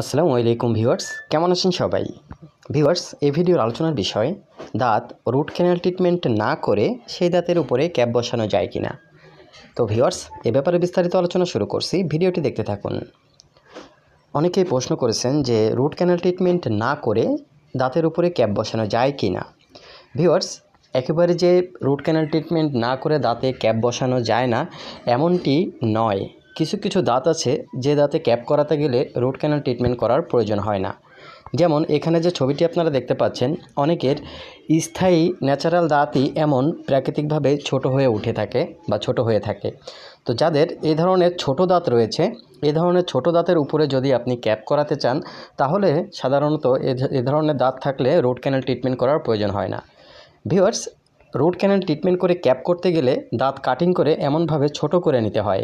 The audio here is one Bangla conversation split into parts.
আসসালামু আলাইকুম ভিউয়ার্স কেমন আছেন সবাই ভিউয়ার্স এই ভিডিওর আলোচনার বিষয় দাঁত রুট ক্যানাল ট্রিটমেন্ট না করে সেই দাঁতের উপরে ক্যাপ বসানো যায় কি না তো ভিউয়ার্স এ ব্যাপারে বিস্তারিত আলোচনা শুরু করছি ভিডিওটি দেখতে থাকুন অনেকেই প্রশ্ন করেছেন যে রুট ক্যানাল ট্রিটমেন্ট না করে দাঁতের উপরে ক্যাপ বসানো যায় কি না ভিউয়ার্স একেবারে যে রুট ক্যানাল ট্রিটমেন্ট না করে দাঁতে ক্যাপ বসানো যায় না এমনটি নয় কিছু কিছু দাঁত আছে যে দাঁতে ক্যাপ করাতে গেলে রুট ক্যানাল ট্রিটমেন্ট করার প্রয়োজন হয় না যেমন এখানে যে ছবিটি আপনারা দেখতে পাচ্ছেন অনেকের স্থায়ী ন্যাচারাল দাঁতই এমন প্রাকৃতিকভাবে ছোট হয়ে উঠে থাকে বা ছোট হয়ে থাকে তো যাদের এই ধরনের ছোট দাঁত রয়েছে এ ধরনের ছোট দাঁতের উপরে যদি আপনি ক্যাপ করাতে চান তাহলে সাধারণত এ ধরনের দাঁত থাকলে রুট ক্যানাল ট্রিটমেন্ট করার প্রয়োজন হয় না ভিওয়ার্স রুট ক্যানেল ট্রিটমেন্ট করে ক্যাপ করতে গেলে দাঁত কাটিং করে এমনভাবে ছোট করে নিতে হয়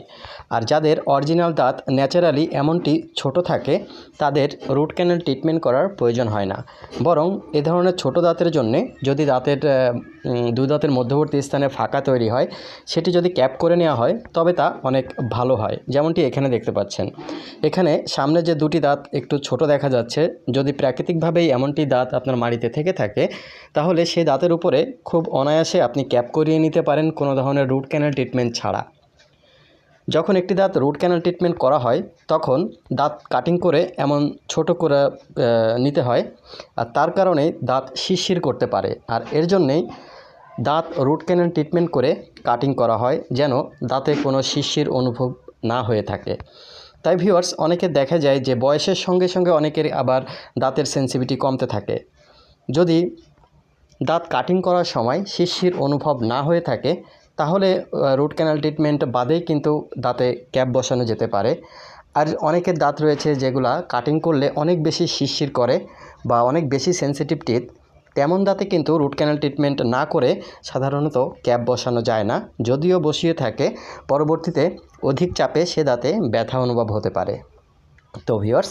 আর যাদের অরিজিনাল দাঁত ন্যাচারালি এমনটি ছোট থাকে তাদের রুট ক্যানেল ট্রিটমেন্ট করার প্রয়োজন হয় না বরং এ ধরনের ছোট দাঁতের জন্যে যদি দাঁতের দু দাঁতের মধ্যবর্তী স্থানে ফাঁকা তৈরি হয় সেটি যদি ক্যাপ করে নেওয়া হয় তবে তা অনেক ভালো হয় যেমনটি এখানে দেখতে পাচ্ছেন এখানে সামনে যে দুটি দাঁত একটু ছোট দেখা যাচ্ছে যদি প্রাকৃতিকভাবেই এমনটি দাঁত আপনার মাড়িতে থেকে থাকে তাহলে সেই দাঁতের উপরে খুব অনায় অনায়াসে আপনি ক্যাপ করিয়ে নিতে পারেন কোনো ধরনের রুট ক্যানাল ট্রিটমেন্ট ছাড়া যখন একটি দাঁত রুট ক্যানাল ট্রিটমেন্ট করা হয় তখন দাঁত কাটিং করে এমন ছোট করে নিতে হয় আর তার কারণে দাঁত শিরশির করতে পারে আর এর জন্যেই দাঁত রুট ক্যানাল ট্রিটমেন্ট করে কাটিং করা হয় যেন দাঁতে কোনো শিরশির অনুভব না হয়ে থাকে তাই ভিউয়ার্স অনেকে দেখা যায় যে বয়সের সঙ্গে সঙ্গে অনেকের আবার দাঁতের সেন্সিভিটি কমতে থাকে যদি দাঁত কাটিং করার সময় শিরশির অনুভব না হয়ে থাকে তাহলে রুট ক্যানাল ট্রিটমেন্ট বাদেই কিন্তু দাঁতে ক্যাপ বসানো যেতে পারে আর অনেকের দাঁত রয়েছে যেগুলা কাটিং করলে অনেক বেশি শিরশির করে বা অনেক বেশি সেন্সিটিভ টিথ তেমন দাঁতে কিন্তু রুট ক্যানাল ট্রিটমেন্ট না করে সাধারণত ক্যাপ বসানো যায় না যদিও বসিয়ে থাকে পরবর্তীতে অধিক চাপে সে দাঁতে ব্যথা অনুভব হতে পারে তো ভিওর্স